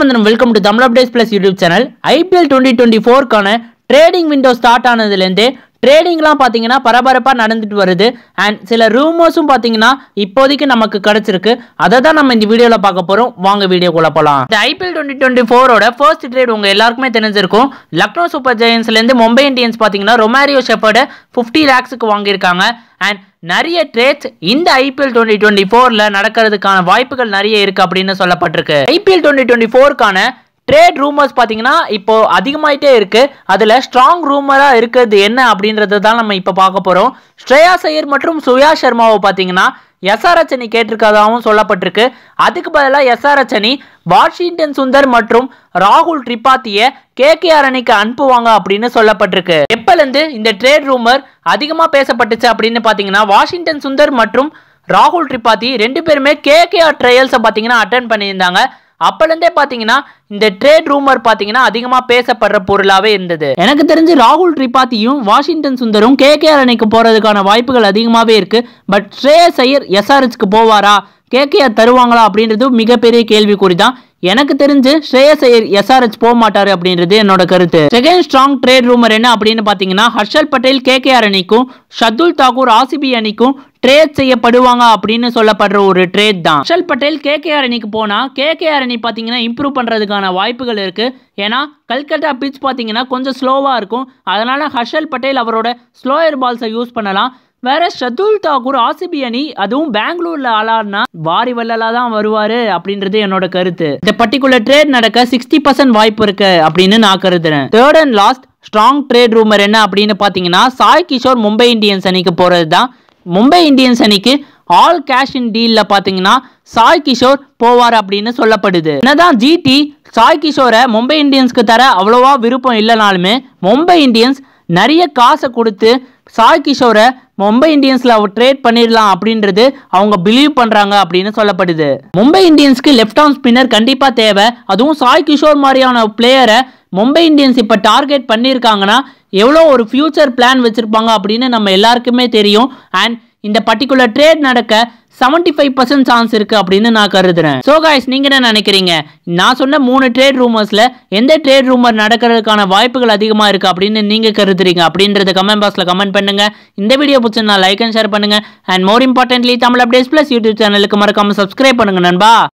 ராமந்தனம் welcome to Tamil updates plus YouTube channel IPL twenty twenty ஃபோர்க்கான trading window start ஆனதுலேருந்து ட்ரேடிங்லாம் பார்த்தீங்கன்னா பரபரப்பாக நடந்துட்டு வருது அண்ட் சில ரூமர்ஸும் பார்த்தீங்கன்னா இப்போதைக்கு நமக்கு கிடச்சிருக்கு அதை தான் நம்ம இந்த வீடியோவில் பார்க்க போகிறோம் வாங்க வீடியோக்குள்ளே போகலாம் இந்த ஐபிஎல் டுவெண்ட்டி டுவெண்ட்டி ஃபோரோட ஃபர்ஸ்ட் ட்ரேட் உங்கள் எல்லாருக்குமே தெரிஞ்சிருக்கும் லக்னோ சூப்பர் ஜெயின்ஸ்லேருந்து மும்பை இந்தியன்ஸ் பார்த்தீங்கன்னா ரொமாரியோ ஷெப்பர்டு ஃபிஃப்டி லேக்ஸுக்கு வாங்கியிருக்காங்க அண்ட் நிறைய ட்ரேட்ஸ் இந்த ஐபிஎல் டுவெண்ட்டி டுவெண்ட்டி ஃபோர்ல நடக்கிறதுக்கான வாய்ப்புகள் நிறைய இருக்கு அப்படின்னு சொல்லப்பட்டிருக்கு ஐபிஎல் டுவெண்ட்டி டுவெண்ட்டி ஃபோருக்கான ட்ரேட் ரூமர்ஸ் பார்த்தீங்கன்னா இப்போ அதிகமாயிட்டே இருக்கு அதுல ஸ்ட்ராங் ரூமரா இருக்கிறது என்ன அப்படின்றது தான் நம்ம இப்போ பார்க்க போறோம் ஸ்ரேயா சையர் மற்றும் சுயா சர்மாவை பார்த்தீங்கன்னா எஸ்ஆர்எச் அணி கேட்டிருக்கதாகவும் சொல்லப்பட்டிருக்கு அதுக்கு பதிலாக எஸ்ஆர்எச் அணி வாஷிங்டன் சுந்தர் மற்றும் ராகுல் கே கே அரணிக்கு அனுப்புவாங்க அப்படின்னு சொல்லப்பட்டிருக்கு எப்பலேருந்து இந்த ட்ரேட் ரூமர் அதிகமாக பேசப்பட்டுச்சு அப்படின்னு பார்த்தீங்கன்னா வாஷிங்டன் சுந்தர் மற்றும் ராகுல் ட்ரிபாதி ரெண்டு பேருமே கேகேஆர் ட்ரையல்ஸை பார்த்தீங்கன்னா அட்டன் பண்ணியிருந்தாங்க அப்பலேருந்தே பார்த்தீங்கன்னா இந்த ட்ரேட் ரூமர் பார்த்தீங்கன்னா அதிகமாக பேசப்படுற பொருளாகவே இருந்தது எனக்கு தெரிஞ்சு ராகுல் திரிபாத்தியும் வாஷிங்டன் சுந்தரும் கேகேஆர் அணைக்கு போகிறதுக்கான வாய்ப்புகள் அதிகமாகவே இருக்குது பட் ஸ்ரேயஸ் ஐயர் போவாரா கேகேஆர் தருவாங்களா அப்படின்றது மிகப்பெரிய கேள்விக்குறி தான் எனக்கு தெரிஞ்சு ஸ்ரேயஸ் எஸ்ஆர்எச் போக மாட்டாரு அப்படின்றது என்னோட கருத்து செகண்ட் ஸ்ட்ராங் ட்ரேட் ரூமர் என்ன அப்படின்னு பாத்தீங்கன்னா Harshal Patel K K R அணிக்கும் ஷதுல் தாகூர் ஆசிபி அணிக்கும் ட்ரேட் செய்யப்படுவாங்க அப்படின்னு சொல்லப்படுற ஒரு ட்ரேட் தான் Harshal Patel K K R அணிக்கு போனா கே கே ஆர் அணி பாத்தீங்கன்னா இம்ப்ரூவ் பண்றதுக்கான வாய்ப்புகள் இருக்கு ஏன்னா கல்கட்டா பிச் பாத்தீங்கன்னா கொஞ்சம் ஸ்லோவா இருக்கும் அதனால ஹர்ஷல் பட்டேல் அவரோட ஸ்லோயர் பால்ஸை யூஸ் பண்ணலாம் வேற ஷதுல் தாக்கூர் ஆசிபி அணி அதுவும் பெங்களூர்ல ஆளார்னா வாரி வல்லலா தான் வருவாரு அப்படின்றது என்னோட கருத்து இந்த பர்டிகுலர் ட்ரேட் நடக்க சிக்ஸ்டி பர்சன்ட் வாய்ப்பு இருக்கு அப்படின்னு நான் கருதுறேன் third and last strong trade rumour என்ன அப்படின்னு பாத்தீங்கன்னா சாய் கிஷோர் மும்பை இந்தியன்ஸ் அணிக்கு போறது தான் மும்பை இந்தியன்ஸ் அணிக்கு ஆல் கேஷ் இன் டீல்ல பாத்தீங்கன்னா சாய் கிஷோர் போவார் அப்படின்னு சொல்லப்படுது என்னதான் ஜிடி சாய் கிஷோரை மும்பை இந்தியன்ஸ்க்கு தர அவ்வளோவா விருப்பம் இல்லைனாலுமே மும்பை இந்தியன்ஸ் நிறைய காசை கொடுத்து சாய் கிஷோரை மும்பை இந்தியன்ஸில் அவர் ட்ரேட் பண்ணிடலாம் அப்படின்றது அவங்க பிலீவ் பண்ணுறாங்க அப்படின்னு சொல்லப்படுது மும்பை இந்தியன்ஸ்க்கு லெஃப்ட் ஆர்ம் ஸ்பின்னர் கண்டிப்பாக தேவை அதுவும் சாய் கிஷோர் மாதிரியான பிளேயரை மும்பை இந்தியன்ஸ் இப்போ டார்கெட் பண்ணியிருக்காங்கன்னா எவ்வளோ ஒரு ஃபியூச்சர் பிளான் வச்சுருப்பாங்க அப்படின்னு நம்ம எல்லாருக்குமே தெரியும் அண்ட் இந்த பர்டிகுலர் ட்ரேட் நடக்க செவன்டி ஃபைவ் பர்சன்ட் சான்ஸ் இருக்கு அப்படின்னு நான் கருதுறேன் ஸோ காய்ஸ் நீங்க என்ன நினைக்கிறீங்க நான் சொன்ன மூணு ட்ரேட் ரூமர்ஸ்ல எந்த ட்ரேட் ரூமர் நடக்கிறதுக்கான வாய்ப்புகள் அதிகமா இருக்கு அப்படின்னு நீங்க கருதுறீங்க அப்படின்றத கமெண்ட் பாக்ஸ்ல கமெண்ட் பண்ணுங்க இந்த வீடியோ பிடிச்சிருந்தா லைக் அண்ட் ஷேர் பண்ணுங்க and more importantly Tamil updates plus YouTube சேனலுக்கு மறக்காம சப்ஸ்கிரைப் பண்ணுங்க நண்பா